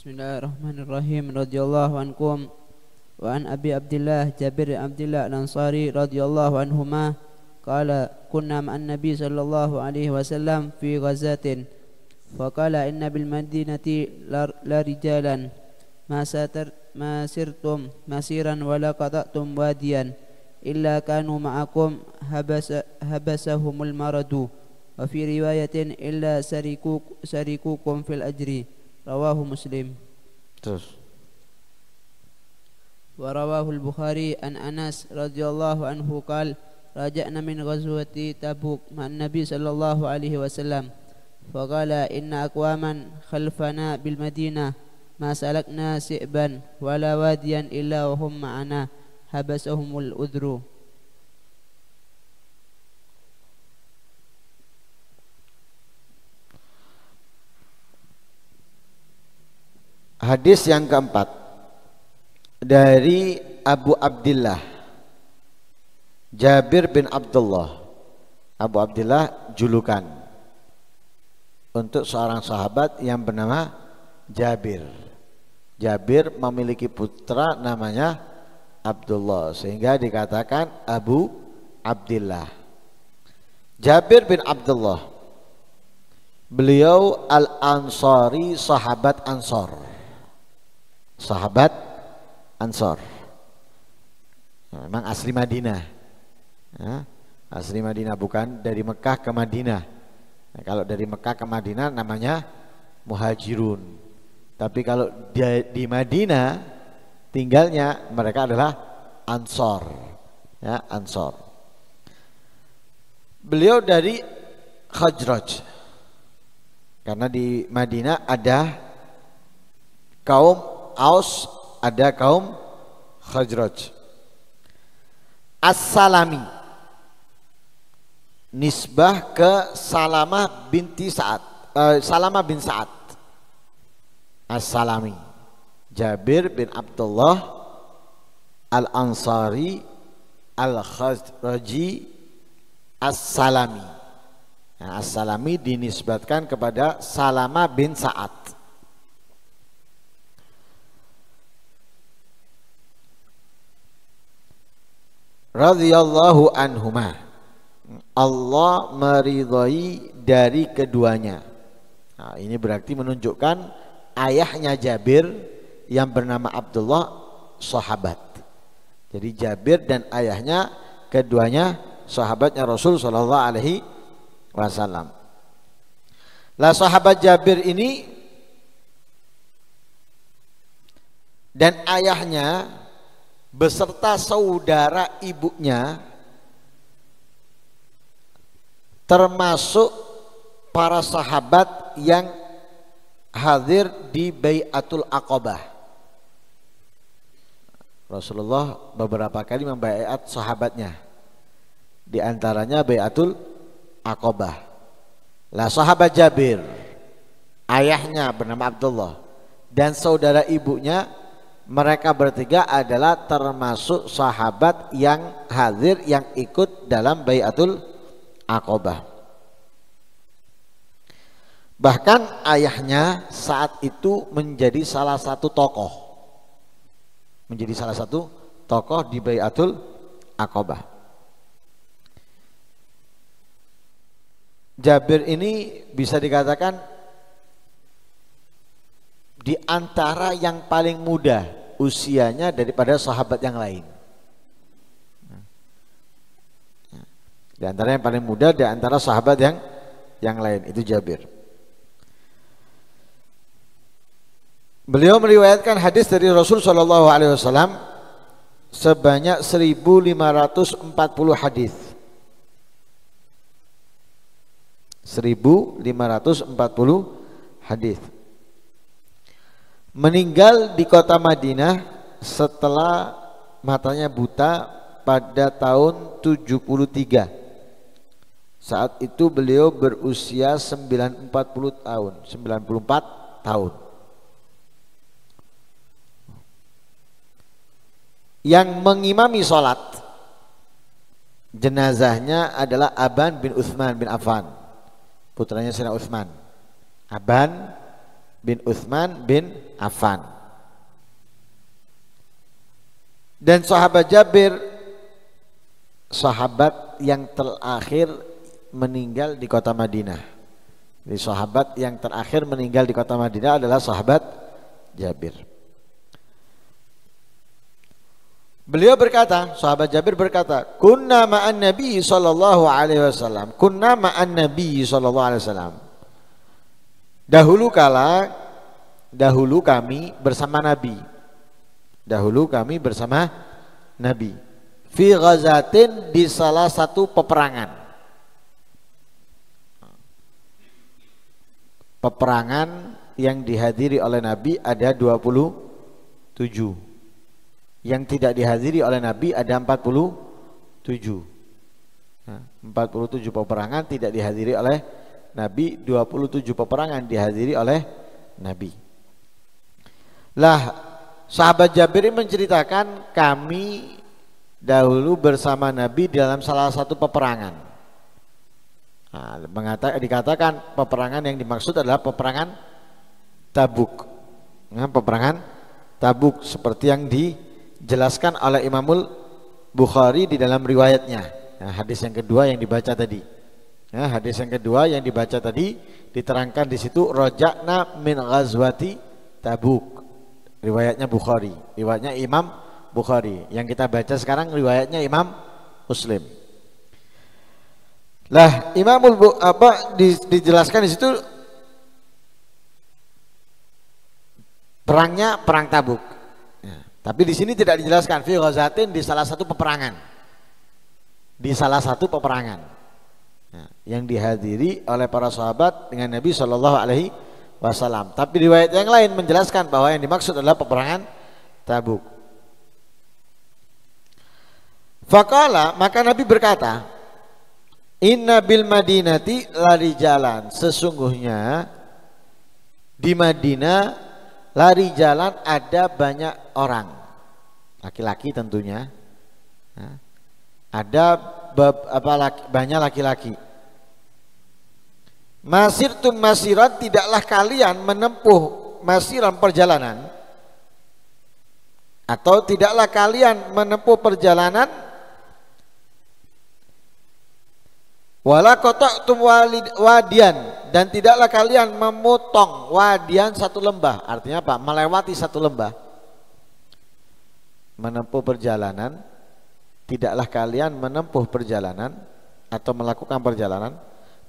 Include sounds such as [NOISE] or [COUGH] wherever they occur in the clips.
Bismillahirrahmanirrahim radhiyallahu ankum wa an Abi Abdullah Jabir Abdullah Al-Ansari radhiyallahu anhuma qala kunna ma'an Nabi sallallahu alaihi wasallam fi ghazatin fa qala inna bil madinati la rijalan ma satar ma sirtum masiran wa la qata'tum illa kanu ma'akum habasa habasahumul maradu wa fi riwayatin illa sarikuk sarikukum fil ajri رواه مسلم تر. طيب. ورواه البخاري عن أنس رضي الله عنه قال رجعنا من غزوة تبوك مع النبي صلى الله عليه وسلم فقال إن أقواما خلفنا بالمدينة ما سلكنا سئبا ولا واديا إلا وهم معنا حبسهم الأذر Hadis yang keempat dari Abu Abdullah Jabir bin Abdullah. Abu Abdullah julukan untuk seorang sahabat yang bernama Jabir. Jabir memiliki putra namanya Abdullah sehingga dikatakan Abu Abdullah. Jabir bin Abdullah. Beliau Al-Ansari sahabat Ansar sahabat Ansor. Nah, memang asli Madinah. Ya, asli Madinah bukan dari Mekah ke Madinah. Nah, kalau dari Mekah ke Madinah namanya Muhajirun. Tapi kalau di, di Madinah tinggalnya mereka adalah Ansor. Ya, Ansor. Beliau dari Khajraj. Karena di Madinah ada kaum Aus, ada kaum Khazraj. As-Salami nisbah ke Salamah binti Sa'ad. Uh, Salamah bin Sa'ad. As-Salami. Jabir bin Abdullah Al-Ansari al khajraji As-Salami. Nah, As-Salami dinisbatkan kepada Salamah bin Sa'ad. radhiyallahu anhuma. Allah meridhai dari keduanya. Nah, ini berarti menunjukkan ayahnya Jabir yang bernama Abdullah sahabat. Jadi Jabir dan ayahnya keduanya sahabatnya Rasul saw. Alaihi Wasallam. Lah sahabat Jabir ini dan ayahnya beserta saudara ibunya termasuk para sahabat yang hadir di Bayatul Aqabah. Rasulullah beberapa kali membayat sahabatnya. Di antaranya Bayatul Aqabah. Lah sahabat Jabir ayahnya bernama Abdullah dan saudara ibunya mereka bertiga adalah termasuk sahabat yang hadir yang ikut dalam bayatul akobah bahkan ayahnya saat itu menjadi salah satu tokoh menjadi salah satu tokoh di bayatul akobah Jabir ini bisa dikatakan di antara yang paling muda usianya daripada sahabat yang lain. Di antara yang paling muda di antara sahabat yang yang lain itu Jabir. Beliau meriwayatkan hadis dari Rasul Shallallahu Alaihi Wasallam sebanyak 1540 hadis. 1540 hadis meninggal di kota Madinah setelah matanya buta pada tahun 73. Saat itu beliau berusia 940 tahun, 94 tahun. Yang mengimami sholat jenazahnya adalah Aban bin Uthman bin Affan, putranya Sina Uthman. Aban bin Uthman bin Affan. Dan sahabat Jabir sahabat yang terakhir meninggal di kota Madinah. Jadi sahabat yang terakhir meninggal di kota Madinah adalah sahabat Jabir. Beliau berkata, sahabat Jabir berkata, "Kunna ma'an Nabi sallallahu alaihi wasallam. Kunna ma'an Nabi sallallahu alaihi wasallam." Dahulu kala dahulu kami bersama Nabi. Dahulu kami bersama Nabi. Fi ghazatin di salah satu peperangan. Peperangan yang dihadiri oleh Nabi ada 27. Yang tidak dihadiri oleh Nabi ada 47. 47 nah, peperangan tidak dihadiri oleh Nabi 27 peperangan dihadiri oleh Nabi. Lah, sahabat Jabir menceritakan kami dahulu bersama Nabi dalam salah satu peperangan. Nah, mengatakan dikatakan peperangan yang dimaksud adalah peperangan Tabuk. Nah, peperangan Tabuk seperti yang dijelaskan oleh Imamul Bukhari di dalam riwayatnya. Nah, hadis yang kedua yang dibaca tadi. Ya, hadis yang kedua yang dibaca tadi diterangkan di situ rojakna min ghazwati Tabuk. Riwayatnya Bukhari, riwayatnya Imam Bukhari. Yang kita baca sekarang riwayatnya Imam Muslim. Lah, Imamul Bu, apa di, dijelaskan di situ perangnya perang Tabuk. Ya, tapi di sini tidak dijelaskan fi ghazatin di salah satu peperangan. Di salah satu peperangan yang dihadiri oleh para sahabat dengan Nabi Shallallahu Alaihi Wasallam. Tapi riwayat yang lain menjelaskan bahwa yang dimaksud adalah peperangan Tabuk. Fakala maka Nabi berkata, Inna bil Madinati lari jalan. Sesungguhnya di Madinah lari jalan ada banyak orang, laki-laki tentunya. Ada apa, laki, banyak laki-laki Masir tum masiran tidaklah kalian menempuh masiran perjalanan atau tidaklah kalian menempuh perjalanan wala tum wadian dan tidaklah kalian memotong wadian satu lembah artinya apa melewati satu lembah menempuh perjalanan tidaklah kalian menempuh perjalanan atau melakukan perjalanan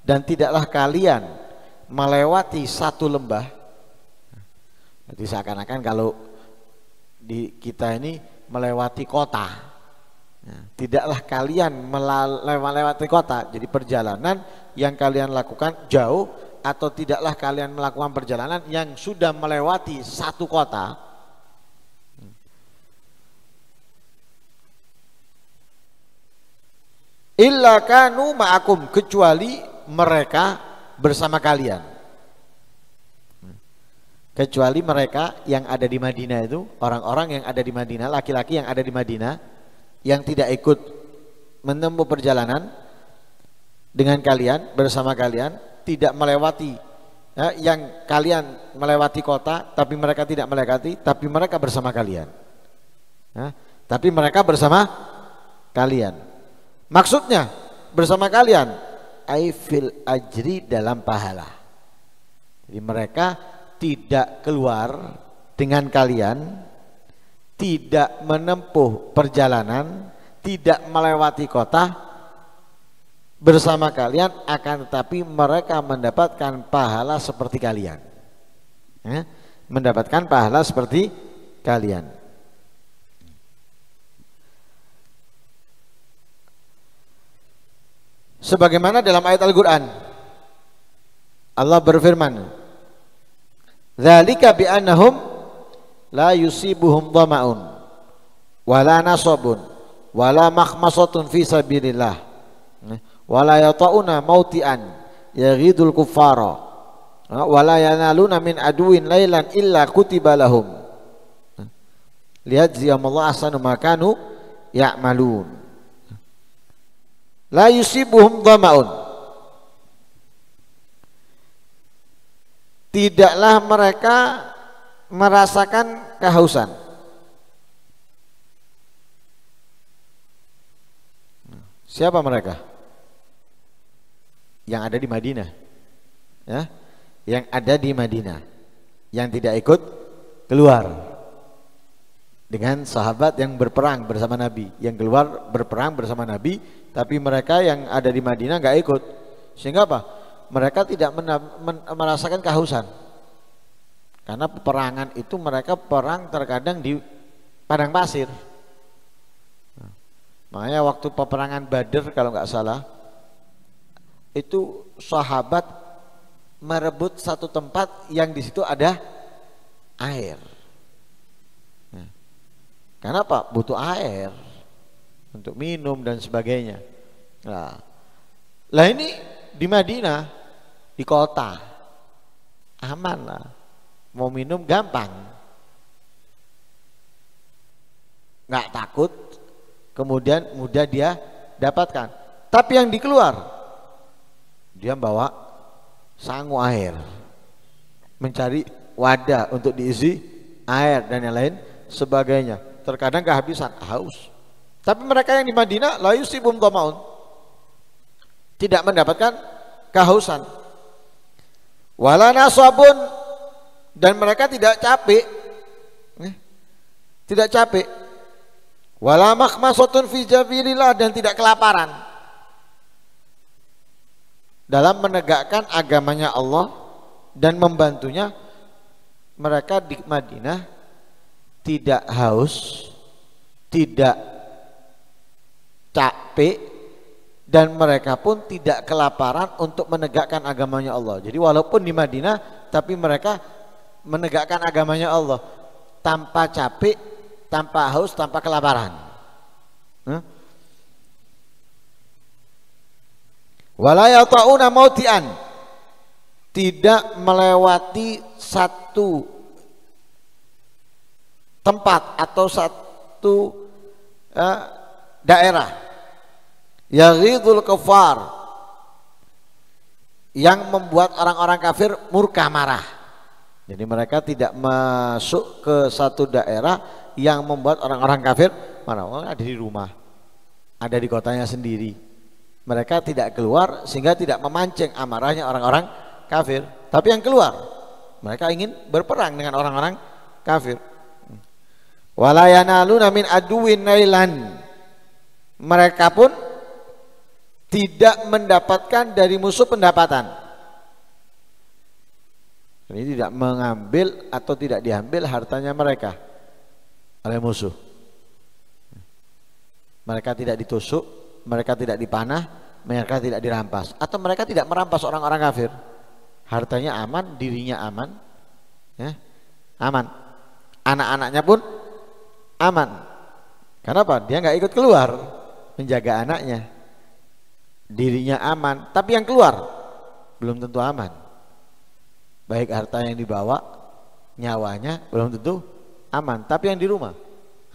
dan tidaklah kalian melewati satu lembah jadi seakan-akan kalau di kita ini melewati kota ya, tidaklah kalian melewati kota jadi perjalanan yang kalian lakukan jauh atau tidaklah kalian melakukan perjalanan yang sudah melewati satu kota illa kanu ma'akum kecuali mereka bersama kalian. Kecuali mereka yang ada di Madinah itu, orang-orang yang ada di Madinah, laki-laki yang ada di Madinah yang tidak ikut menempuh perjalanan dengan kalian, bersama kalian, tidak melewati ya, yang kalian melewati kota, tapi mereka tidak melewati, tapi mereka bersama kalian. Ya, tapi mereka bersama kalian. Maksudnya bersama kalian aifil ajri dalam pahala. Jadi mereka tidak keluar dengan kalian, tidak menempuh perjalanan, tidak melewati kota bersama kalian akan tetapi mereka mendapatkan pahala seperti kalian. Ya, mendapatkan pahala seperti kalian. Sebagaimana dalam ayat Al-Quran Allah berfirman Zalika bi'annahum La yusibuhum dhama'un Wala nasabun Wala makhmasatun fi sabilillah Wala yata'una mauti'an Yaghidul kuffara Wala yanaluna min aduin laylan illa kutiba lahum Lihat ziyam asanu makanu ya'malun la yusibuhum dhama'un tidaklah mereka merasakan kehausan siapa mereka yang ada di Madinah ya yang ada di Madinah yang tidak ikut keluar dengan sahabat yang berperang bersama Nabi yang keluar berperang bersama Nabi tapi mereka yang ada di Madinah nggak ikut. Sehingga apa? Mereka tidak merasakan kehausan. Karena peperangan itu mereka perang terkadang di padang pasir. makanya waktu peperangan Badr kalau nggak salah itu sahabat merebut satu tempat yang di situ ada air. Ya. kenapa? Butuh air untuk minum dan sebagainya. Nah, lah ini di Madinah di kota aman lah. Mau minum gampang. nggak takut, kemudian mudah dia dapatkan. Tapi yang dikeluar dia bawa sangu air mencari wadah untuk diisi air dan yang lain sebagainya. Terkadang kehabisan haus tapi mereka yang di Madinah la yusibum dhamaun. Tidak mendapatkan kehausan. Wala nasabun dan mereka tidak capek. Eh, tidak capek. Wala makhmasatun fi jabilillah dan tidak kelaparan. Dalam menegakkan agamanya Allah dan membantunya mereka di Madinah tidak haus, tidak capek dan mereka pun tidak kelaparan untuk menegakkan agamanya Allah. Jadi walaupun di Madinah tapi mereka menegakkan agamanya Allah tanpa capek, tanpa haus, tanpa kelaparan. Hmm? mautian tidak melewati satu tempat atau satu eh, daerah yaghidul kafar yang membuat orang-orang kafir murka marah jadi mereka tidak masuk ke satu daerah yang membuat orang-orang kafir marah oh, ada di rumah ada di kotanya sendiri mereka tidak keluar sehingga tidak memancing amarahnya orang-orang kafir tapi yang keluar mereka ingin berperang dengan orang-orang kafir. luna min aduin nailan mereka pun tidak mendapatkan dari musuh pendapatan. Ini tidak mengambil atau tidak diambil hartanya mereka oleh musuh. Mereka tidak ditusuk, mereka tidak dipanah, mereka tidak dirampas atau mereka tidak merampas orang-orang kafir. Hartanya aman, dirinya aman, ya. Aman. Anak-anaknya pun aman. Kenapa? Dia nggak ikut keluar menjaga anaknya dirinya aman tapi yang keluar belum tentu aman baik harta yang dibawa nyawanya belum tentu aman tapi yang di rumah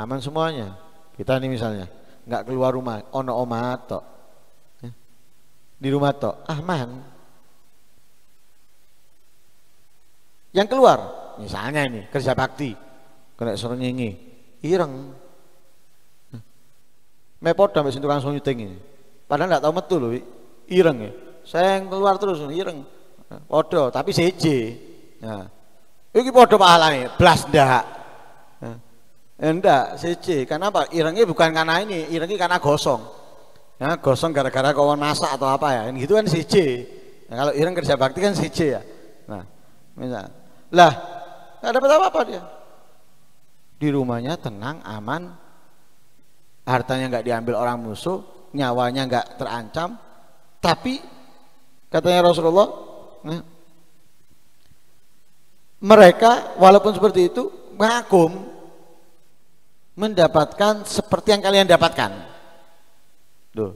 aman semuanya kita nih misalnya nggak keluar rumah ono oma to ya. di rumah tok aman yang keluar misalnya ini kerja bakti kena serengenge ireng Mepod mesin tu tukang syuting ini. Padahal nggak tahu metu loh, ireng ya. Saya yang keluar terus ireng. Podo, tapi CJ. Nah. Iki podo pahalanya, blas ndak. Nah. Enggak, eh, CJ. Karena apa? Irengnya bukan karena ini, irengnya karena gosong. Nah, gosong gara-gara kawan masak atau apa ya. Ini gitu kan CJ. Nah, ya, kalau ireng kerja bakti kan CJ ya. Nah, misal. Lah, nggak dapat apa-apa dia. Di rumahnya tenang, aman, hartanya nggak diambil orang musuh, nyawanya nggak terancam, tapi katanya Rasulullah, nah, mereka walaupun seperti itu mengagum mendapatkan seperti yang kalian dapatkan. tuh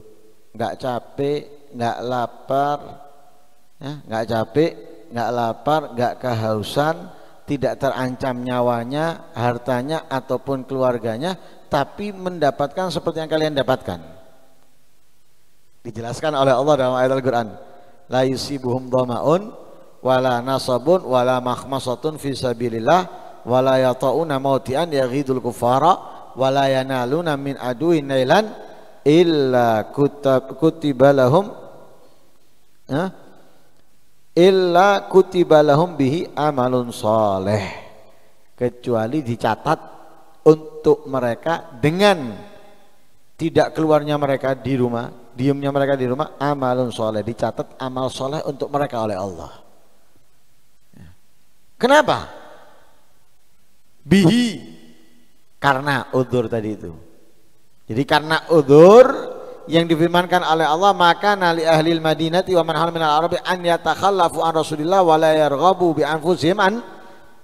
nggak capek, nggak lapar, ya, nggak capek, nggak lapar, nggak kehausan, tidak terancam nyawanya, hartanya ataupun keluarganya tapi mendapatkan seperti yang kalian dapatkan. Dijelaskan oleh Allah dalam ayat Al-Qur'an, la yusibuhum dhama'un wala nasabun wala makhmasatun fi sabilillah wala yata'una mautian yaghidul kufara wala yanaluna min aduin nailan illa kutab, kutiba lahum ya? illa kutiba lahum bihi amalun saleh kecuali dicatat untuk mereka dengan tidak keluarnya mereka di rumah, diemnya mereka di rumah, amalun soleh dicatat amal soleh untuk mereka oleh Allah. Ya. Kenapa? Bihi karena udur tadi itu. Jadi karena udur yang difirmankan oleh Allah maka nali ahli madinah wa man min al arabi an yatakhallafu an Rasulillah wa la bi anfusihim an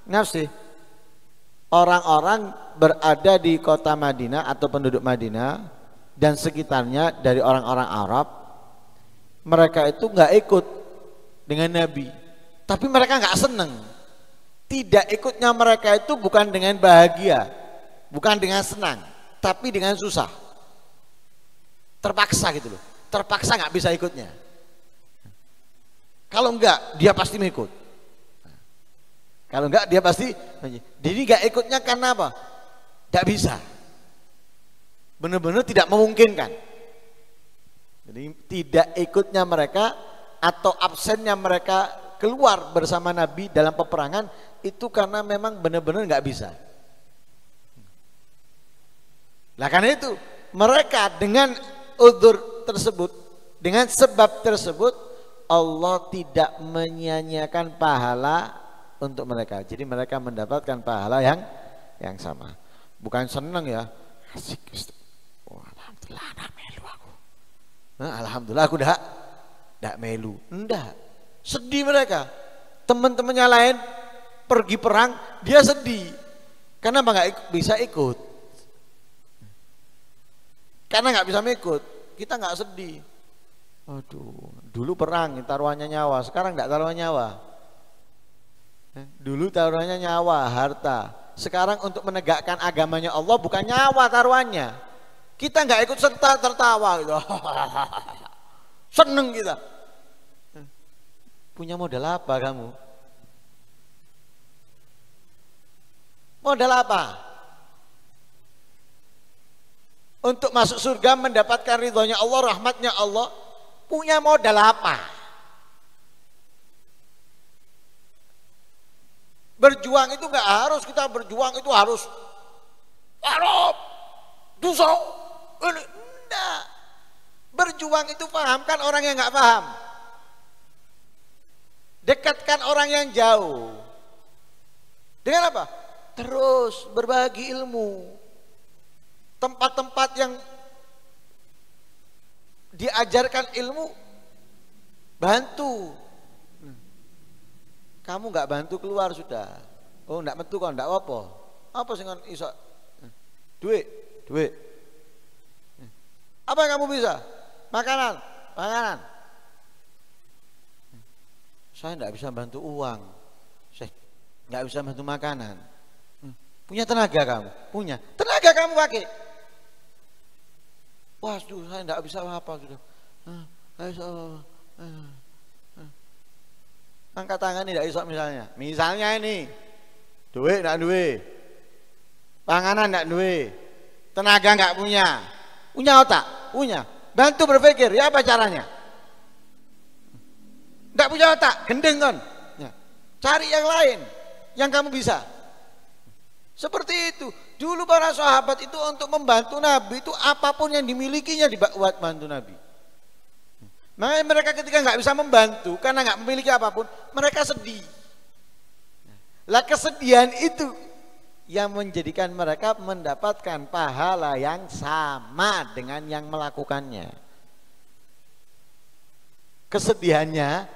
nafsi. Orang-orang berada di kota Madinah atau penduduk Madinah dan sekitarnya dari orang-orang Arab mereka itu nggak ikut dengan Nabi tapi mereka nggak seneng tidak ikutnya mereka itu bukan dengan bahagia bukan dengan senang tapi dengan susah terpaksa gitu loh terpaksa nggak bisa ikutnya kalau enggak dia pasti mengikut kalau enggak dia pasti jadi enggak ikutnya karena apa? Gak bisa. Benar-benar tidak memungkinkan. Jadi tidak ikutnya mereka atau absennya mereka keluar bersama Nabi dalam peperangan itu karena memang benar-benar nggak bisa. Nah karena itu mereka dengan udur tersebut, dengan sebab tersebut Allah tidak menyanyikan pahala untuk mereka. Jadi mereka mendapatkan pahala yang yang sama bukan seneng ya asik oh, alhamdulillah nak melu aku nah, alhamdulillah aku dah dah melu enggak sedih mereka teman-temannya lain pergi perang dia sedih karena apa nggak bisa ikut karena nggak bisa ikut kita nggak sedih aduh dulu perang taruhannya nyawa sekarang nggak taruhannya nyawa eh, dulu taruhannya nyawa harta sekarang untuk menegakkan agamanya Allah bukan nyawa taruhannya. Kita nggak ikut serta tertawa gitu. [LAUGHS] Seneng kita. Punya modal apa kamu? Modal apa? Untuk masuk surga mendapatkan ridhonya Allah, rahmatnya Allah, punya modal apa? Berjuang itu nggak harus kita berjuang itu harus Arab, dusau, ini enggak. Berjuang itu pahamkan orang yang nggak paham. Dekatkan orang yang jauh. Dengan apa? Terus berbagi ilmu. Tempat-tempat yang diajarkan ilmu bantu kamu nggak bantu keluar sudah. Oh, nggak metu kok nggak apa. Apa sih kan isak eh, duit, duit. Eh, apa yang kamu bisa? Makanan, makanan. Eh, saya nggak bisa bantu uang. Saya nggak bisa bantu makanan. Punya tenaga kamu? Punya. Tenaga kamu pakai. Wah, saya nggak bisa apa-apa sudah. Angkat tangan ini tidak isok misalnya. Misalnya ini. Duit tidak duit. Panganan tidak duit. Tenaga nggak punya. Punya otak? Punya. Bantu berpikir, ya apa caranya? Tidak punya otak, gendeng kan? Ya. Cari yang lain, yang kamu bisa. Seperti itu. Dulu para sahabat itu untuk membantu Nabi itu apapun yang dimilikinya dibuat bantu Nabi. Makanya mereka ketika nggak bisa membantu karena nggak memiliki apapun, mereka sedih. Lah kesedihan itu yang menjadikan mereka mendapatkan pahala yang sama dengan yang melakukannya. Kesedihannya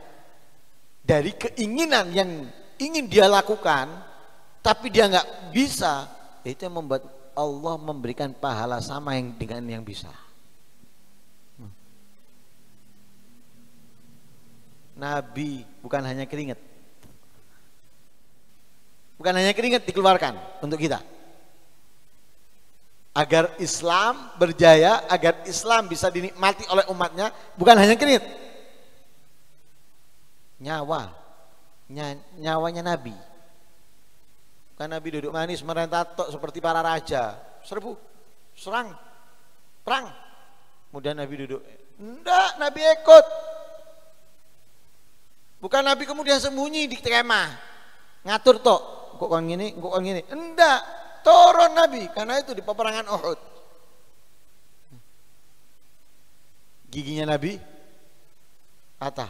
dari keinginan yang ingin dia lakukan, tapi dia nggak bisa, itu yang membuat Allah memberikan pahala sama yang dengan yang bisa. Nabi, bukan hanya keringat. Bukan hanya keringat dikeluarkan untuk kita. Agar Islam berjaya, agar Islam bisa dinikmati oleh umatnya, bukan hanya keringat. Nyawa, nyawanya Nabi. Bukan Nabi duduk manis merentah seperti para raja. Serbu, serang, perang. Kemudian Nabi duduk. Enggak, Nabi ikut. Bukan Nabi kemudian sembunyi di kemah. Ngatur tok, kok kon gini, kok kon gini. Enggak, turun Nabi karena itu di peperangan Uhud. Giginya Nabi patah.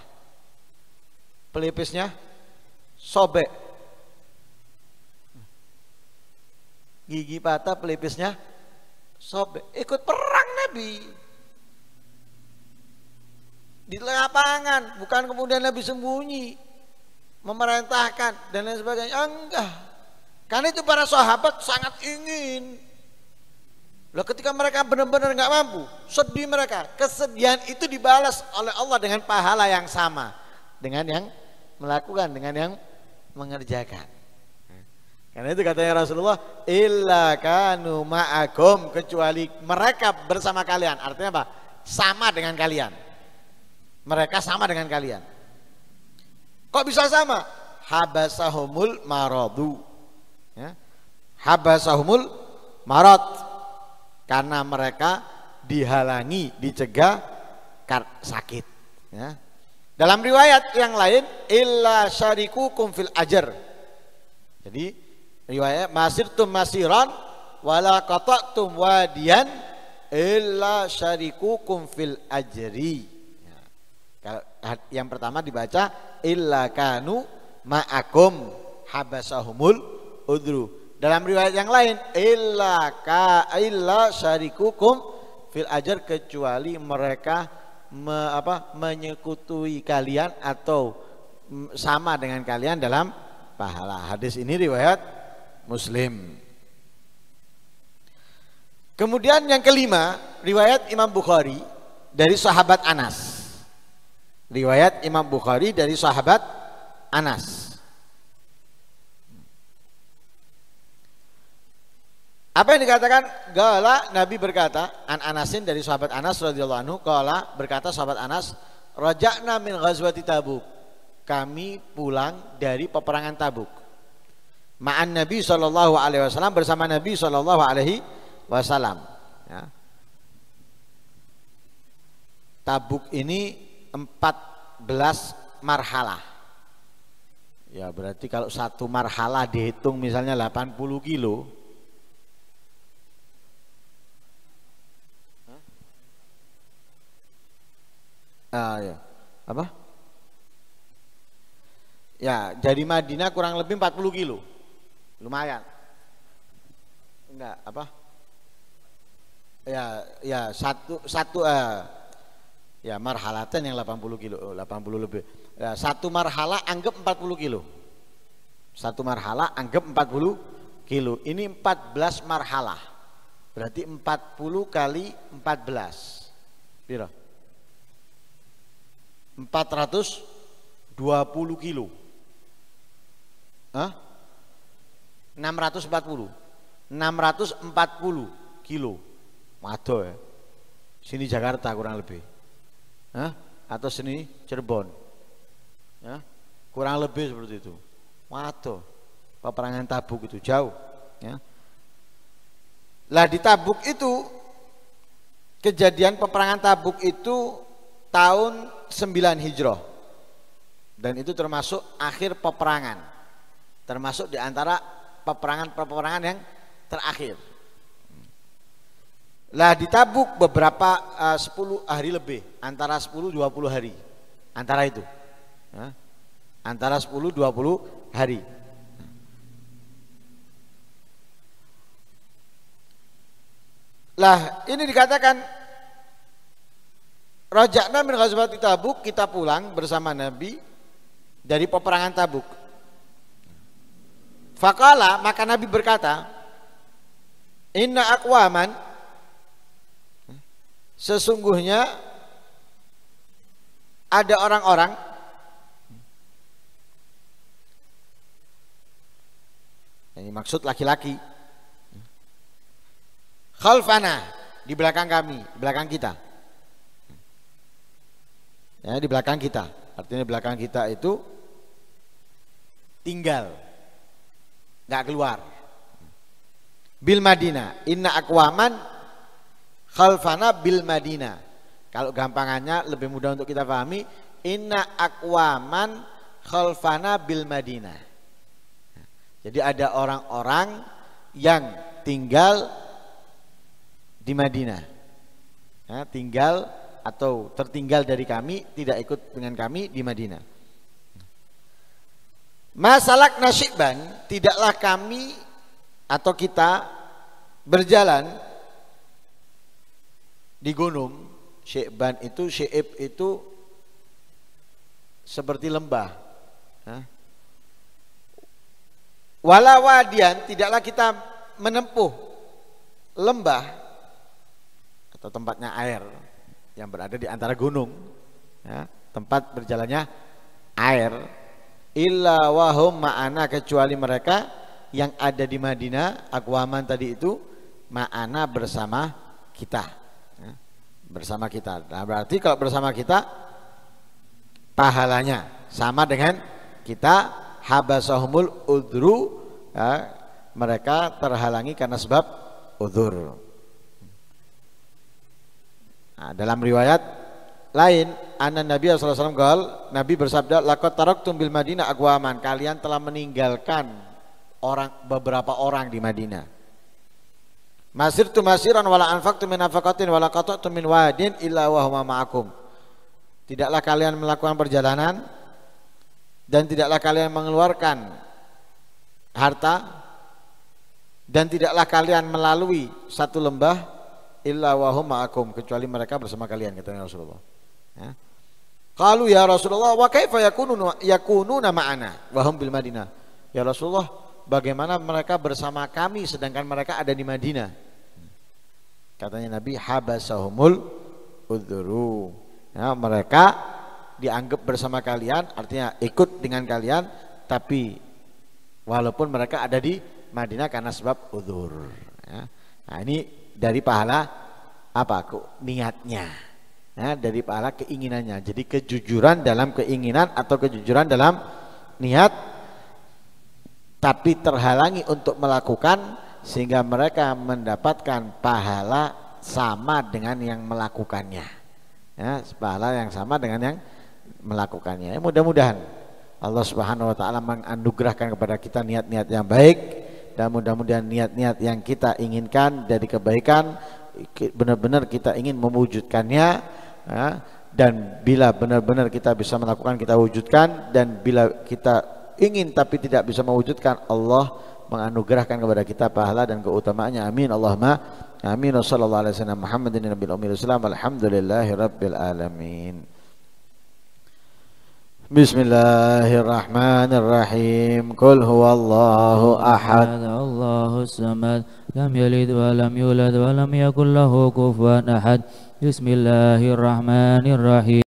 Pelipisnya sobek. Gigi patah, pelipisnya sobek. Ikut perang Nabi di lapangan, bukan kemudian Nabi sembunyi, memerintahkan dan lain sebagainya. Ya, enggak. Karena itu para sahabat sangat ingin. Loh ketika mereka benar-benar nggak mampu, sedih mereka. Kesedihan itu dibalas oleh Allah dengan pahala yang sama dengan yang melakukan, dengan yang mengerjakan. Karena itu katanya Rasulullah, illa kanu ma'akum kecuali mereka bersama kalian. Artinya apa? Sama dengan kalian. Mereka sama dengan kalian. Kok bisa sama? Habasahumul maradu. Ya. Habasahumul marad. Karena mereka dihalangi, dicegah sakit. Ya. Dalam riwayat yang lain, illa syariku kumfil ajar. Jadi riwayat masir masirtum masiran wala tum wadian, illa syariku kumfil ajri yang pertama dibaca illa kanu ma'akum habasahumul udru. Dalam riwayat yang lain illa ka illa syarikukum fil ajar kecuali mereka me, apa, menyekutui kalian atau sama dengan kalian dalam pahala. Hadis ini riwayat Muslim. Kemudian yang kelima riwayat Imam Bukhari dari sahabat Anas riwayat Imam Bukhari dari sahabat Anas. Apa yang dikatakan? Gala Nabi berkata, An Anasin dari sahabat Anas radhiyallahu anhu, Gala berkata sahabat Anas, "Raja'na min ghazwati Tabuk." Kami pulang dari peperangan Tabuk. Ma'an Nabi saw bersama Nabi saw. alaihi Ya. Tabuk ini 14 marhalah. Ya berarti kalau satu marhalah dihitung misalnya 80 kilo. Ah, ya. Apa? Ya, jadi Madinah kurang lebih 40 kilo. Lumayan. Enggak, apa? Ya, ya satu satu eh, Ya marhalatan yang 80 kilo, 80 lebih. Ya, satu marhala anggap 40 kilo. Satu marhala anggap 40 kilo. Ini 14 marhala Berarti 40 kali 14. Pira? 420 kilo. Hah? 640. 640 kilo. Waduh ya. Sini Jakarta kurang lebih ya, atau seni Cirebon. Ya? Kurang lebih seperti itu. Waduh, peperangan tabuk itu jauh. Ya. Lah di tabuk itu, kejadian peperangan tabuk itu tahun 9 Hijrah. Dan itu termasuk akhir peperangan. Termasuk di antara peperangan-peperangan yang terakhir. Lah ditabuk beberapa eh, uh, 10 hari lebih, antara 10 20 hari. Antara itu. Ya. Antara 10 20 hari. Lah ini dikatakan Rajakna min ghazwati Tabuk kita pulang bersama Nabi dari peperangan Tabuk. Fakala maka Nabi berkata, Inna akwaman sesungguhnya ada orang-orang ini maksud laki-laki khalfana di belakang kami, di belakang kita. Ya, di belakang kita. Artinya belakang kita itu tinggal nggak keluar. Bil Madinah, inna akwaman khalfana bil Madinah. Kalau gampangannya lebih mudah untuk kita pahami, inna akwaman khalfana bil Madinah. Jadi ada orang-orang yang tinggal di Madinah. Ya, tinggal atau tertinggal dari kami, tidak ikut dengan kami di Madinah. Masalah nasiban, tidaklah kami atau kita berjalan di gunung Syekban itu Syeib itu seperti lembah wala wadian tidaklah kita menempuh lembah atau tempatnya air yang berada di antara gunung ya, tempat berjalannya air illa wahum ma'ana kecuali mereka yang ada di Madinah akwaman tadi itu ma'ana bersama kita bersama kita. Nah, berarti kalau bersama kita pahalanya sama dengan kita habasahumul udru ya, mereka terhalangi karena sebab udur. Nah, dalam riwayat lain anak Nabi SAW gaul Nabi bersabda lakot tarok tumbil Madinah aguaman kalian telah meninggalkan orang beberapa orang di Madinah Masir tu masiran wala tu min nafaqatin wala tu min wadin illa wa ma'akum. Tidaklah kalian melakukan perjalanan dan tidaklah kalian mengeluarkan harta dan tidaklah kalian melalui satu lembah illa wa ma'akum kecuali mereka bersama kalian kata Rasulullah. Ya. Kalau ya Rasulullah wa kaifa yakunu yakununa ma'ana wahum wahum bil Madinah. Ya Rasulullah, bagaimana mereka bersama kami sedangkan mereka ada di Madinah. Katanya Nabi habasahumul udhuru. Ya, mereka dianggap bersama kalian artinya ikut dengan kalian tapi walaupun mereka ada di Madinah karena sebab udhur. Ya. Nah ini dari pahala apa? Niatnya. ya, dari pahala keinginannya. Jadi kejujuran dalam keinginan atau kejujuran dalam niat tapi terhalangi untuk melakukan sehingga mereka mendapatkan pahala sama dengan yang melakukannya ya pahala yang sama dengan yang melakukannya ya, mudah-mudahan Allah subhanahu wa ta'ala menganugerahkan kepada kita niat-niat yang baik dan mudah-mudahan niat-niat yang kita inginkan dari kebaikan benar-benar kita ingin mewujudkannya ya, dan bila benar-benar kita bisa melakukan kita wujudkan dan bila kita ingin tapi tidak bisa mewujudkan Allah menganugerahkan kepada kita pahala dan keutamaannya amin Allahumma amin sallallahu alaihi wasallam Muhammadin nabiyil ummil islam alhamdulillahirabbil alamin Bismillahirrahmanirrahim Qul huwallahu ahad Allahu samad Lam yalid wa lam yulad wa lam yakul lahu kufuwan ahad Bismillahirrahmanirrahim